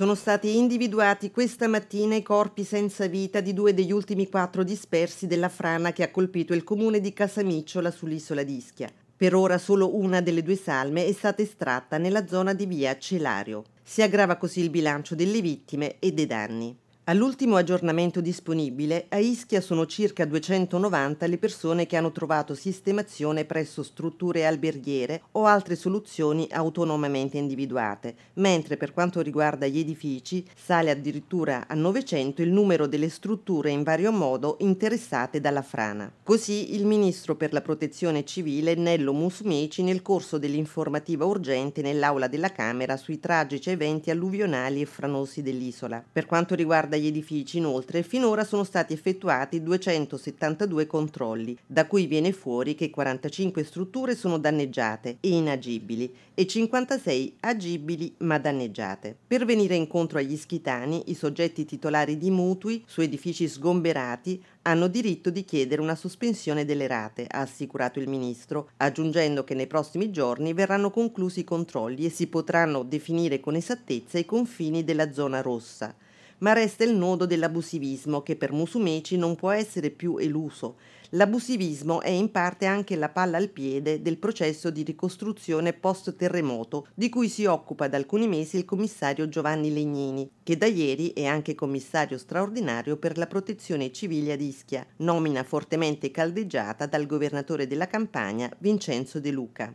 Sono stati individuati questa mattina i corpi senza vita di due degli ultimi quattro dispersi della frana che ha colpito il comune di Casamicciola sull'isola di Ischia. Per ora solo una delle due salme è stata estratta nella zona di via Celario. Si aggrava così il bilancio delle vittime e dei danni. All'ultimo aggiornamento disponibile, a Ischia sono circa 290 le persone che hanno trovato sistemazione presso strutture alberghiere o altre soluzioni autonomamente individuate, mentre per quanto riguarda gli edifici sale addirittura a 900 il numero delle strutture in vario modo interessate dalla frana. Così il ministro per la protezione civile Nello Musmeci nel corso dell'informativa urgente nell'aula della Camera sui tragici eventi alluvionali e franosi dell'isola. Per quanto riguarda agli edifici. Inoltre, finora sono stati effettuati 272 controlli, da cui viene fuori che 45 strutture sono danneggiate e inagibili e 56 agibili ma danneggiate. Per venire incontro agli ischitani, i soggetti titolari di mutui su edifici sgomberati hanno diritto di chiedere una sospensione delle rate, ha assicurato il ministro, aggiungendo che nei prossimi giorni verranno conclusi i controlli e si potranno definire con esattezza i confini della zona rossa ma resta il nodo dell'abusivismo che per Musumeci non può essere più eluso. L'abusivismo è in parte anche la palla al piede del processo di ricostruzione post-terremoto di cui si occupa da alcuni mesi il commissario Giovanni Legnini, che da ieri è anche commissario straordinario per la protezione civile ad Ischia, nomina fortemente caldeggiata dal governatore della Campania Vincenzo De Luca.